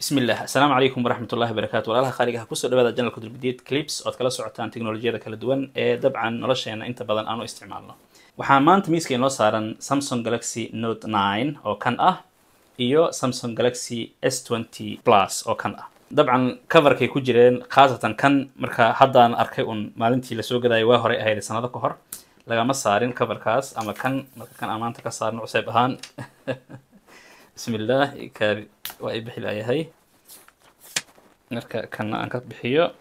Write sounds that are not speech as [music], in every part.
bismi llah asalaamu calaykum waraxmat ullahi barakaatu walaalaha qaaligaha kusoo dhawaada janalka durbideed clips ood kala socotaan teknolojiyada kala duwan ee dabcan nolosheena inta badan aanu isticmaalno waxaa maanta miiska inoo saaran samsung galaxy note nine oo kan ah iyo samsung galaxy s enty plus oo kan ah dabcan coverkay ku jireen khaasatan kan marka haddaan arkay un maalintii lasoo gadaayo waa horay ahayd sanado ka hor lagama saarin coverkaas ama kan marka kan aan maanta ka saarno cuseeb ahaan [laughs] bismillaah kaabi waa i bixi laayahay marka kanna aan ka bixiyo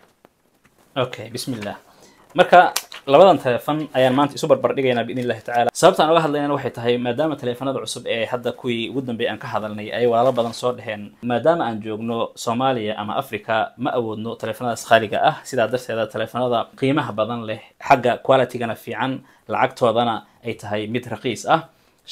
okay bismillaah marka labadan telefon ayaan maanta isu barbar dhigaynaa biidnillahi tacaala sababta aan uga hadlaynana waxay tahay maadaama teleefanada cusub ee hadda kuwii ugu dambeeyay aan ka hadalnay ay walaalo badan soo dhexeen maadaama aan joogno soomaaliya ama africa ma awoodno teleefanadaas qaaliga ah sidaa darteeda teleefanada qiimaha badan leh xagga qualitygana fiican lacagtoodana ay tahay mid raqiis ah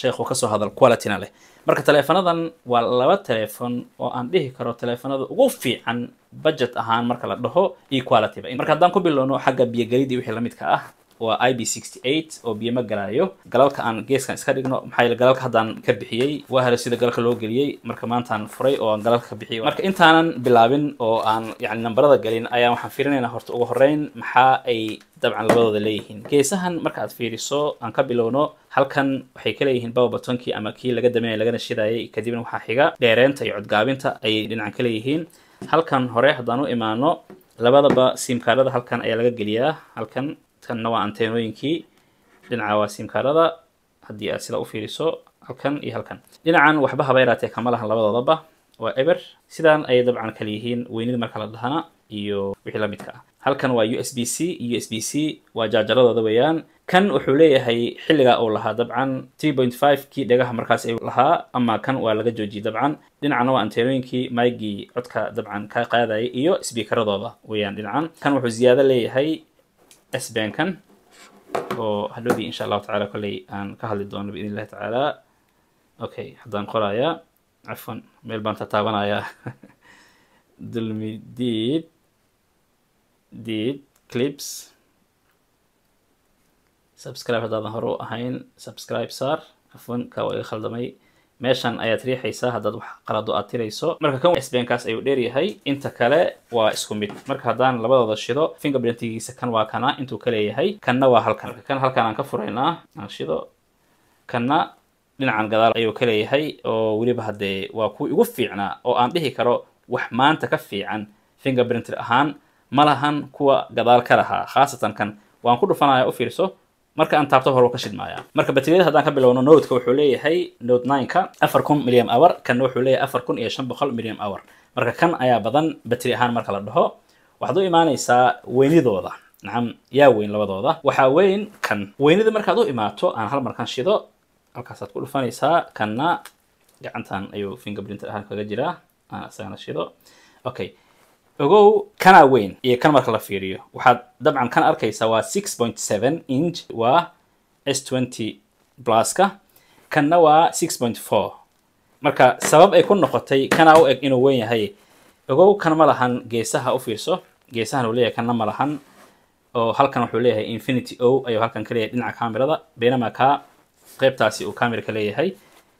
sheekhu kasoo hadal qualityna leh marka taleefanadan waa laba taleefon oo aan dhihi karo taleefanada ugu fiican budget ahaan marka la dhaho iyo qualityba marka haddaan ku bilowno xagga biyogelida wixii lamidka ah waa i b sixty eight oo biyo ma galayo galalka aan geeskan iska dhigno maxaa galalka haddaan ka bixiyey waa hale sida galalka loo geliyey marka maantaan furay oo aan galalka ka bixiyey marka intaanan bilaabin oo aan yani nambarada galin ayaan waxaan fiirinayna horta ugu horreyn maxaa ay dabcan labadooda leeyihiin geesahan marka aad fiiriso aan ka bilowno halkan waxay kaleeyihiin leeyihiin batonkii ama kii laga dameynaya lagana shidayay kadibna waxaa xiga dheereenta iyo codgaabinta ayay dhinacan ka leeyihiin halkan hore haddaan u imaano labadaba siimkaarada halkan ayaa laga geliyaa halkan kanna waa anteenooyinkii dhinaca waa simkaarada haddii aad sida u fiiriso halkan iyo halkan dhinacan waxba habayraatee kama lahan labadoodaba waa eber sidaan ayay dabcan kala yihiin weynida marka la dhahana iyo wixii la midka ah halkan waa u s b c u s b c waa jaajaradooda weeyaan kan wuxuu leeyahay xilligaa uu lahaa dabcan three point five kii dhegaha markaas ay lahaa ama kan waa laga joojiyey dabcan dhinacana waa antenooyinkii maygii codka dabcan ka qaadayay iyo sbiikaradooda weeyaan dhinacan kan wuxuu ziyaado leeyahay s bankan oo hadhowdii insha allahu tacala kolley aan ka hadli doono biidn illahi tacaala okay haddaan qorayaa cafan meel baan tataabanayaa [laughs] dulmi diid diid clips subscribe haddaadan hore u ahayn subscribe sar cafwan kaa waa iga khaldamay meeshan ayaad riixaysaa haddaad wax qalado aad tirayso marka kan sbeenkaas ayuu dheer yahay inta kale waa isku mid marka haddaan labadooda shido fingerprintigiisa kan waa kana intuu ka leeyahay kanna waa halkan kan halkan aan ka furaynaa aan shido kanna dhinacan gadaal ayuu ka leeyahay oo weliba haddee waa kuwii igu fiicnaa oo aan dhihi karo wax maanta ka fiican fingerprinter ahaan ma lahan kuwa gadaal ka lahaa khaasatan kan waan ku dhufanaya u fiirso marka aan taabto hor ka shidmaaya marka batriyada haddaan ka bilowno nodka wuxuu leeyahay nod nineka afar kun milliam hour kanna wuxuu leeyahay afar kun iyo shan boqol milliam hour marka kan ayaa badan bateri ahaan marka la dhaho waxaad u imaanaysaa weynidooda nacam yaa weyn labadooda waxaa weyn kan weynida markaad u imaato aan hal markan shido halkaasaad ku dhufanaysaa kanna gacantan ayuu fingerprinter ahaan kaga jiraa aan isagana shido okay ogow kanaa weyn iyo kan marka la fiiriyo waxaad dabcan kan arkaysaa waa six point seven inch waa s twenty blaska kanna waa six point four marka sabab ay ku noqotay kanaa u eg inuu weyn yahay ogow kan ma lahan geesaha u fiirso geesahan uu leeyahay kanna ma lahan oo halkan wuxuu leeyahay infinity o ayuu halkan ka leeyahay dhinaca camerada beenamaa kaa qaybtaasi uu camera ka leeyahay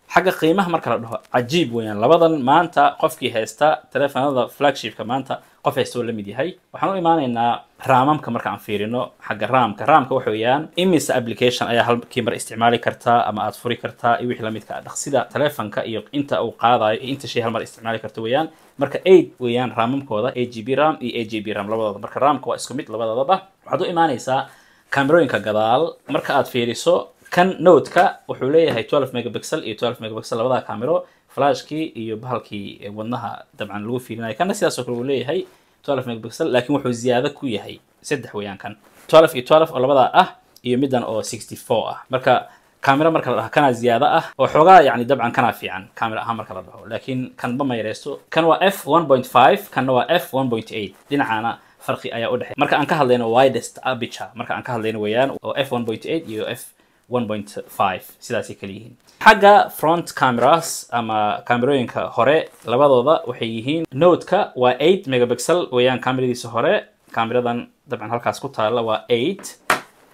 xagga qiimaha marka la dhaho cajiib weyaan labadan maanta qofkii haysta telefonada flagshipka maanta qof haystoo la mid yahay waxaan u imaanaynaa raamamka marka aan fiirino xagga raamka raamka waxa weeyaan imis application ayaa halkii mar isticmaali kartaa ama aad furi kartaa iyo wixii lamidka ah. dhaqsida telefonka iyo inta uu qaadayo iyo inta shay hal isticmaali karta weeyaan marka aid weeyaan raamamkooda a g b ram iyo a g b ram labadooda marka raamka waa isku mid labadoodaba waxaad u imaanaysaa kamerooyinka gadaal marka aad fiiriso kan nodeka wuxuu leeyahay twelve megapixel iyo twelve megapixel labadaa camero flashkii iyo bahalkii wadnaha dabcan lagu fiilinaya kanna sidaasoo kale uu leeyahay twelve megapixel laakiin wuxuu ziyaado ku yahay saddex weeyaan kan twelve iyo twelve oo labadaa ah iyo middan oo sixty four ah marka camero marka la kanaa ziyaado ah oo xoogaa yacni dabcan kanaa fiican camera ahaan marka la dhaho laakiin kanba mayreysto kan waa f one point five kanna waa f one point eight dhinacaana farqi ayaa u dhexey marka aan ka hadlayno widest abiture marka aan ka hadlayno weeyaan oo f one point eight iyo f sidaasay kale yihiin xagga front cameras ama kaamerooyinka hore labadooda waxay yihiin nodeka waa eight megapixel weeyaan kaamiradiisa hore kaamiradan dabcan halkaas ku taala waa eight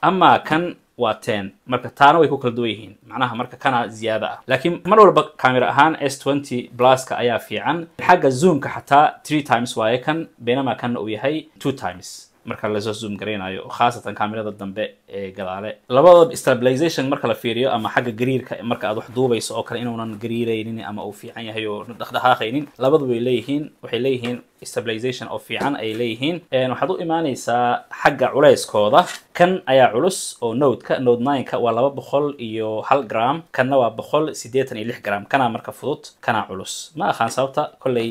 ama kan waa ten marka taana way ku kala duwan yihiin macnaha marka kana ziyaada ah laakiin mar walba kaamira ahaan s twenty pluska ayaa fiican xagga zoomka xataa three times waaye kan beenama kanna uu yahay two times marka lasoo zoom garaynayo khaasatan kamerada dambe ee gadaale labadaba stabilization marka la fiiriyo ama xagga gariirka marka aad wax duubayso oo kale inuunan gariiraynin ama uu fiican yahay oo dhaqdhaqaaqaynin labadu way leeyihiin waxay leeyihiin stabilization oo fiican ay leeyihiin waxaad u imaanaysaa xagga culayskooda kan ayaa culus oo nodeka node nineka waa laba boqol iyo hal gram kanna waa boqol sideetan iyo lix gram kanaa marka fudud kanaa culus ma aqaan sababta kolley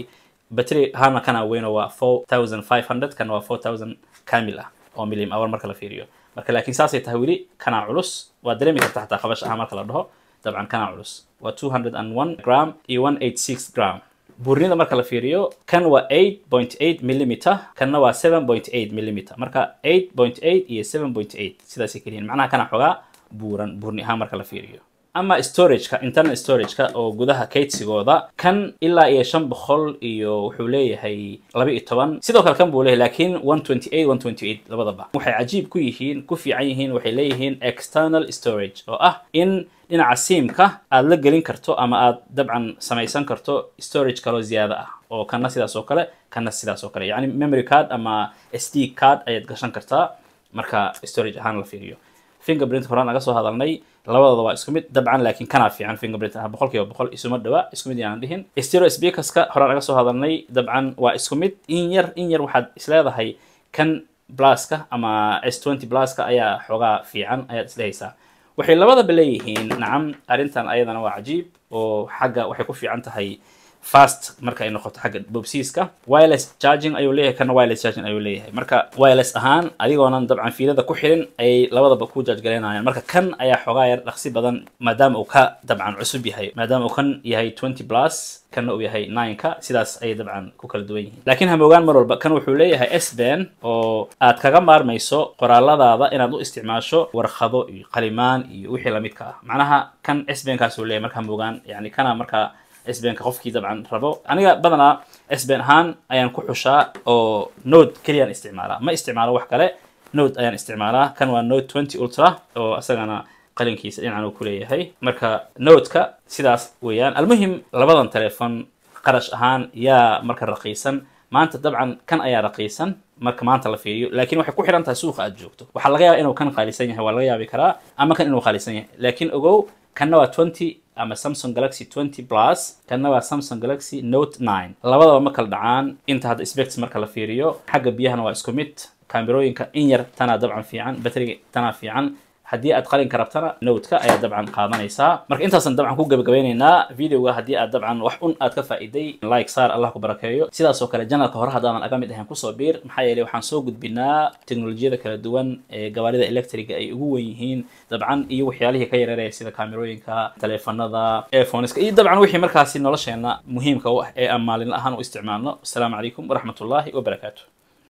battery hana kana weyno waa four thousand five hundred kana waa four thousand kamil ah oo milliam hour marka la fiiriyo marka laakiin saasay tahay weli kanaa culus waa dareemi karta xataa qabash ahaa marka la dhaho dabcan kanaa culus waa two hundred and one gram iyo e one eight six gram buurnida marka la fiiriyo kan waa eight point eight millimeter kanna waa seven point eight millimeter marka eight point eight iyo seven point eight sidaasay keliyihin macnaha kana xogaa buuran buurni ahaan marka la fiiriyo ama storageka internal storageka oo gudaha kaydsigooda kan ilaa iyo shan boqol iyo wuxuu leeyahay laba iyo toban sidoo kale kan buu leeyahy laakiin one twenty eight one twenty eight labadaba waxay cajiib ku yihiin ku fiican yihiin waxay leeyihiin external storage oo ah in dhinaca siimka aada la gelin karto ama aad dabcan samaysan karto storage kaloo ziyaada ah oo kanna sidaas oo kale kanna sidaas oo kale yacni memory card ama s d card ayaad gashan kartaa marka storage ahaan la fiiriyo fingerprint horaan naga soo hadalnay labadooda waa isku mid dabcan laakiin kanaa fiican fingerprint ah boqol kiiba boqol isuma dhawaa isku mid yaanan dhihin stero speakerska horaan aga soo hadalnay dabcan waa isku mid in yar in yar waxaad isleedahay kan blaska ama s twenty blaska ayaa xoogaa fiican ayaad islehaysaa waxay labadaba leeyihiin nacam arrintan ayadana waa cajiib oo xagga waxay ku fiican tahay fast marka ay noqoto xagga bobsiiska wireless charging ayuu leeyahay kana wireless charging ayuu leeyahay marka wireless ahaan adigoonan dabcan fiilada ku xirin ayay labadaba ku judge galeynayaan marka kan ayaa xoogaa yar dhaqsi badan maadaama uu ka dabcan cusub yahay maadaama uu kan yahay twenty plus kanna uu yahay nineka sidaas ayay dabcan ku kala duwan yihiin laakiin hamogaan mar walba kan wuxuu leeyahay sben oo aad kaga maarmayso qoraaladaada inaad u isticmaasho warqado iyo qalimaan iyo wixii lamidka ah macnaha kan s benkaas uu leeyahay marka hamogaan yani kana markaa sbanka qofkii dabcan rabo aniga badanaa sban ahaan ayaan ku xushaa oo node keliyaan isticmaalaa ma isticmaalo wax kale node ayaan isticmaalaa kan waa node twenty ultra oo isagana qalinkiisa dhinacan uu kuleeyahay marka nodeka sidaas weeyaan almuhim labadan telefon qarash ahaan yaa marka raqiisan maanta dabcan kan ayaa raqiisan marka maanta la fiiriyo laakiin waxay ku xidhan tahay suuqa aad joogto waxaa laga yaaba inuu kan qaalisan yahay waa laga yaabi karaa ama kan inuu qaalisan yahay laakiin ogow kanna waa twenty ama samsung galaxy twenty plus kanna waa samsung galaxy note nine labadaba ma kala dhacaan inta hadda spect marka la fiiriyo xagga biyahana waa isku mid kaamirooyinka in yar tanaa dabcan fiican batriga tanaa fiican haddii aad qalinka rabtana nowtka ayaa dabcan qaadanaysaa marka intaasan dabcan ku gabagabeynaynaa videoga haddii aad dabcan wax un aad ka faa'iiday like saar allah ku barakeeyo sidaasoo kale janalka hore haddaadan aga mid ahayn kusoo biir maxaa yeele waxaan soo gudbinaa teknolojiyada kala duwan ee gawaarida electriga ay ugu wen yihiin dabcan iyo waxyaalihii ka yareeraya sida kaamirooyinka taleefanada eephoneska iyo dabcan wixii markaasi nolosheena muhiimka u ah ee aan maalinla ahaan u isticmaalno asalaamu calaykum waraxmat ullahi wabarakaatu